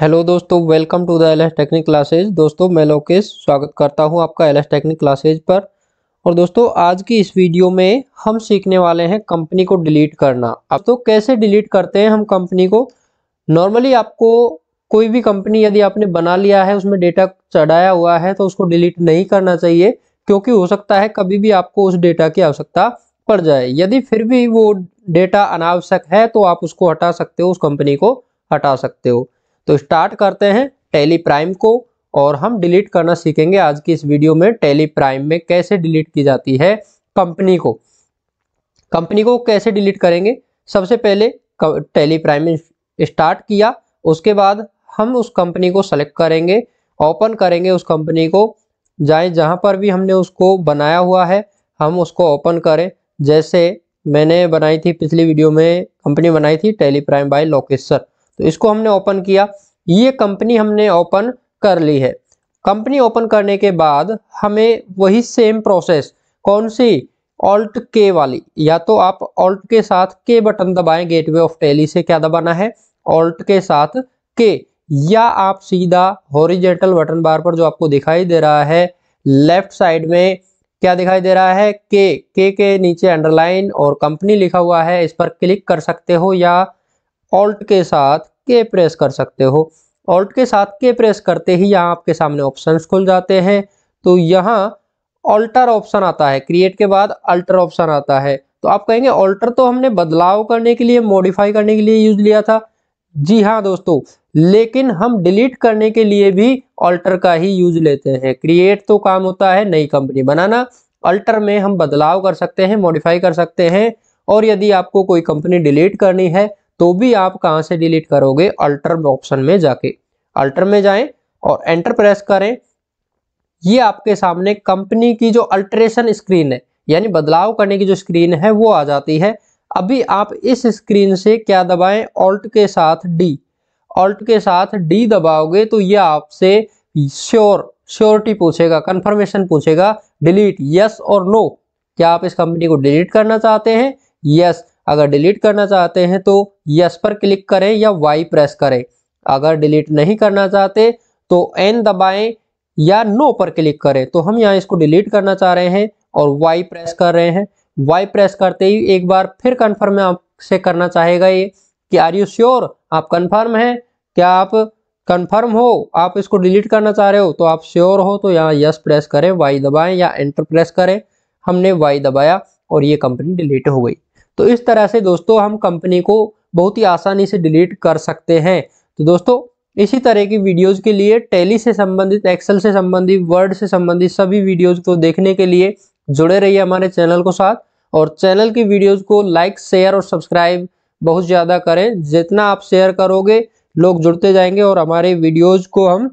Hello दोस्तों welcome to the L S technique classes दोस्तों मैं लोकेश स्वागत करता हूं आपका एल एस टेक्निक क्लासेज पर और दोस्तों आज की इस वीडियो में हम सीखने वाले हैं कंपनी को डिलीट करना अब तो कैसे डिलीट करते हैं हम कंपनी को नॉर्मली आपको कोई भी कंपनी यदि आपने बना लिया है उसमें डेटा चढ़ाया हुआ है तो उसको डिलीट नहीं करना चाहिए क्योंकि हो सकता है कभी भी आपको उस डेटा की आवश्यकता पड़ जाए यदि फिर भी वो डेटा अनावश्यक है तो आप उसको हटा सकते हो उस कंपनी को हटा सकते हो तो स्टार्ट करते हैं टेली प्राइम को और हम डिलीट करना सीखेंगे आज की इस वीडियो में टेली प्राइम में कैसे डिलीट की जाती है कंपनी को कंपनी को कैसे डिलीट करेंगे सबसे पहले टेली प्राइम स्टार्ट किया उसके बाद हम उस कंपनी को सेलेक्ट करेंगे ओपन करेंगे उस कंपनी को जाए जहां पर भी हमने उसको बनाया हुआ है हम उसको ओपन करें जैसे मैंने बनाई थी पिछली वीडियो में कंपनी बनाई थी टेली प्राइम बाय लोकेसर तो इसको हमने ओपन किया ये कंपनी हमने ओपन कर ली है कंपनी ओपन करने के बाद हमें वही सेम प्रोसेस कौन सी ऑल्ट के वाली या तो आप ऑल्ट के साथ के बटन दबाएं गेटवे ऑफ टेली से क्या दबाना है ऑल्ट के साथ के या आप सीधा हॉरिजेंटल बटन बार पर जो आपको दिखाई दे रहा है लेफ्ट साइड में क्या दिखाई दे रहा है के के के नीचे अंडरलाइन और कंपनी लिखा हुआ है इस पर क्लिक कर सकते हो या ऑल्ट के साथ के प्रेस कर सकते हो ऑल्ट के साथ के प्रेस करते ही यहाँ आपके सामने ऑप्शन खुल जाते हैं तो यहाँ ऑल्टर ऑप्शन आता है क्रिएट के बाद अल्टर ऑप्शन आता है तो आप कहेंगे ऑल्टर तो हमने बदलाव करने के लिए मॉडिफाई करने के लिए यूज लिया था जी हाँ दोस्तों लेकिन हम डिलीट करने के लिए भी अल्टर का ही यूज लेते हैं क्रिएट तो काम होता है नई कंपनी बनाना अल्टर में हम बदलाव कर सकते हैं मॉडिफाई कर सकते हैं और यदि आपको कोई कंपनी डिलीट करनी है तो भी आप कहां से डिलीट करोगे अल्टर ऑप्शन में जाके अल्टर में जाएं और एंटर प्रेस करें ये आपके सामने कंपनी की जो अल्ट्रेशन स्क्रीन है यानी बदलाव करने की जो स्क्रीन है वो आ जाती है अभी आप इस स्क्रीन से क्या दबाएं ऑल्ट के साथ डी ऑल्ट के साथ डी दबाओगे तो ये आपसे श्योर श्योरिटी पूछेगा कंफर्मेशन पूछेगा डिलीट यस और नो क्या आप इस कंपनी को डिलीट करना चाहते हैं यस yes. अगर डिलीट करना चाहते हैं तो यस पर क्लिक करें या वाई प्रेस करें अगर डिलीट नहीं करना चाहते तो एन दबाएं या नो पर क्लिक करें तो हम यहाँ इसको डिलीट करना चाह रहे हैं और वाई प्रेस कर रहे हैं वाई प्रेस करते ही एक बार फिर कन्फर्म आपसे करना चाहेगा ये कि आर यू श्योर आप कन्फर्म हैं क्या आप कन्फर्म हो आप इसको डिलीट करना चाह रहे हो तो आप श्योर हो तो यहाँ यस प्रेस करें वाई दबाएं या एंटर प्रेस करें हमने वाई दबाया और ये कंपनी डिलीट हो गई तो इस तरह से दोस्तों हम कंपनी को बहुत ही आसानी से डिलीट कर सकते हैं तो दोस्तों इसी तरह की वीडियोज के लिए टैली से संबंधित एक्सेल से संबंधित वर्ड से संबंधित सभी वीडियोज को देखने के लिए जुड़े रहिए हमारे चैनल को साथ और चैनल की वीडियोस को लाइक शेयर और सब्सक्राइब बहुत ज़्यादा करें जितना आप शेयर करोगे लोग जुड़ते जाएंगे और हमारे वीडियोज़ को हम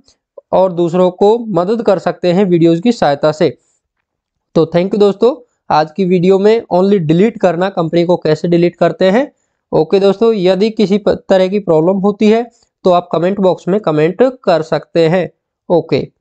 और दूसरों को मदद कर सकते हैं वीडियोज़ की सहायता से तो थैंक यू दोस्तों आज की वीडियो में ओनली डिलीट करना कंपनी को कैसे डिलीट करते हैं ओके दोस्तों यदि किसी तरह की प्रॉब्लम होती है तो आप कमेंट बॉक्स में कमेंट कर सकते हैं ओके